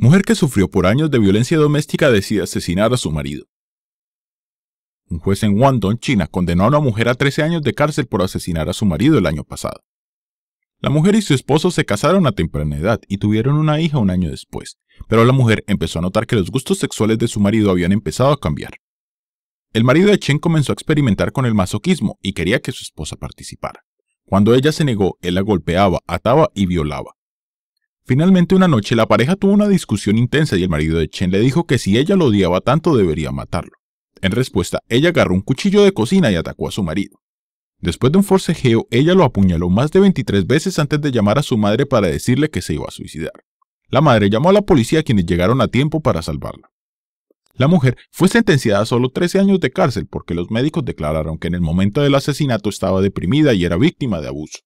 Mujer que sufrió por años de violencia doméstica decide asesinar a su marido. Un juez en Guangdong, China, condenó a una mujer a 13 años de cárcel por asesinar a su marido el año pasado. La mujer y su esposo se casaron a temprana edad y tuvieron una hija un año después, pero la mujer empezó a notar que los gustos sexuales de su marido habían empezado a cambiar. El marido de Chen comenzó a experimentar con el masoquismo y quería que su esposa participara. Cuando ella se negó, él la golpeaba, ataba y violaba. Finalmente una noche la pareja tuvo una discusión intensa y el marido de Chen le dijo que si ella lo odiaba tanto debería matarlo. En respuesta, ella agarró un cuchillo de cocina y atacó a su marido. Después de un forcejeo, ella lo apuñaló más de 23 veces antes de llamar a su madre para decirle que se iba a suicidar. La madre llamó a la policía quienes llegaron a tiempo para salvarla. La mujer fue sentenciada a solo 13 años de cárcel porque los médicos declararon que en el momento del asesinato estaba deprimida y era víctima de abuso.